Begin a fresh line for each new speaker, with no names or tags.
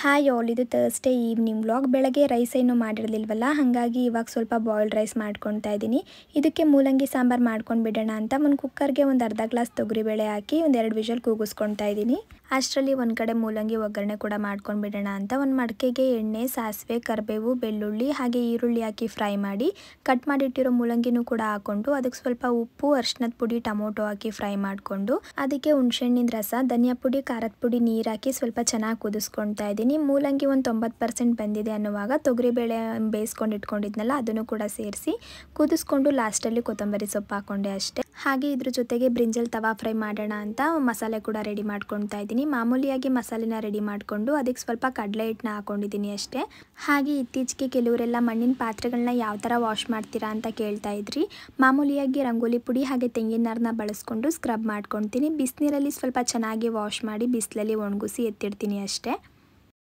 hi all ಇದು Thursday evening vlog ಬೆಳಗ್ಗೆ rice ಏನು ಮಾಡಿರಲಿಲ್ವಲ್ಲ ಹಾಗಾಗಿ ಇವಾಗ ಸ್ವಲ್ಪ ಬಾಯ್ಲ್ಡ್ ರೈಸ್ ಮಾಡ್ಕೊತಾ ಇದ್ದೀನಿ ಇದಕ್ಕೆ ಮೂಲಂಗಿ ಸಾಂಬಾರು ಮಾಡ್ಕೊಂಡು ಬಿಡೋಣ ಅಂತ ಒಂದು ಕುಕ್ಕರ್ಗೆ ಒಂದು ಅರ್ಧ ಗ್ಲಾಸ್ ತೊಗರಿಬೇಳೆ ಹಾಕಿ ಒಂದೆರಡು ವಿಷಲ್ ಕೂಗಿಸ್ಕೊತಾ ಇದ್ದೀನಿ ಅಷ್ಟರಲ್ಲಿ ಒಂದು ಕಡೆ ಮೂಲಂಗಿ ಒಗ್ಗರಣೆ ಕೂಡ ಮಾಡ್ಕೊಂಡು ಬಿಡೋಣ ಅಂತ ಒಂದು ಮಡಕೆಗೆ ಎಣ್ಣೆ ಸಾಸಿವೆ ಕರಿಬೇವು ಬೆಳ್ಳುಳ್ಳಿ ಹಾಗೆ ಈರುಳ್ಳಿ ಹಾಕಿ ಫ್ರೈ ಮಾಡಿ ಕಟ್ ಮಾಡಿಟ್ಟಿರೋ ಮೂಲಂಗಿನೂ ಕೂಡ ಹಾಕ್ಕೊಂಡು ಅದಕ್ಕೆ ಸ್ವಲ್ಪ ಉಪ್ಪು ಅರ್ಶಿನದ ಪುಡಿ ಟೊಮೊಟೊ ಹಾಕಿ ಫ್ರೈ ಮಾಡಿಕೊಂಡು ಅದಕ್ಕೆ ಹುಣಸೆಹಣ್ಣಿನ ರಸ ಧನಿಯಾ ಪುಡಿ ಖಾರದ ಪುಡಿ ನೀರು ಹಾಕಿ ಸ್ವಲ್ಪ ಚೆನ್ನಾಗಿ ಕುದಿಸ್ಕೊಳ್ತಾ ಇದ್ದೀನಿ ಹಾಕ್ತೀನಿ ಮೂಲಂಗಿ ಒಂದು ತೊಂಬತ್ತು ಪರ್ಸೆಂಟ್ ಬಂದಿದೆ ಅನ್ನುವಾಗ ತೊಗರಿಬೇಳೆ ಬೇಯಿಸ್ಕೊಂಡು ಇಟ್ಕೊಂಡಿದ್ನಲ್ಲ ಅದನ್ನು ಕೂಡ ಸೇರಿಸಿ ಕುದಿಸ್ಕೊಂಡು ಲಾಸ್ಟಲ್ಲಿ ಕೊತ್ತಂಬರಿ ಸೊಪ್ಪು ಹಾಕೊಂಡೆ ಅಷ್ಟೇ ಹಾಗೆ ಇದ್ರ ಜೊತೆಗೆ ಬ್ರಿಂಜಲ್ ತವಾ ಫ್ರೈ ಮಾಡೋಣ ಅಂತ ಮಸಾಲೆ ಕೂಡ ರೆಡಿ ಮಾಡ್ಕೊಳ್ತಾ ಇದ್ದೀನಿ ಮಾಮೂಲಿಯಾಗಿ ಮಸಾಲೆನ ರೆಡಿ ಮಾಡಿಕೊಂಡು ಅದಕ್ಕೆ ಸ್ವಲ್ಪ ಕಡಲೆ ಹಿಟ್ಟನ್ನ ಹಾಕೊಂಡಿದ್ದೀನಿ ಅಷ್ಟೇ ಹಾಗೆ ಇತ್ತೀಚೆಗೆ ಕೆಲವರೆಲ್ಲ ಮಣ್ಣಿನ ಪಾತ್ರೆಗಳನ್ನ ಯಾವ ಥರ ವಾಶ್ ಮಾಡ್ತೀರಾ ಅಂತ ಕೇಳ್ತಾ ಇದ್ರಿ ಮಾಮೂಲಿಯಾಗಿ ರಂಗೋಲಿ ಪುಡಿ ಹಾಗೆ ತೆಂಗಿನಾರನ್ನ ಬಳಸ್ಕೊಂಡು ಸ್ಕ್ರಬ್ ಮಾಡ್ಕೊಳ್ತೀನಿ ಬಿಸಿನೀರಲ್ಲಿ ಸ್ವಲ್ಪ ಚೆನ್ನಾಗಿ ವಾಶ್ ಮಾಡಿ ಬಿಸಿಲಲ್ಲಿ ಒಣಗಿಸಿ ಎತ್ತಿಡ್ತೀನಿ ಅಷ್ಟೇ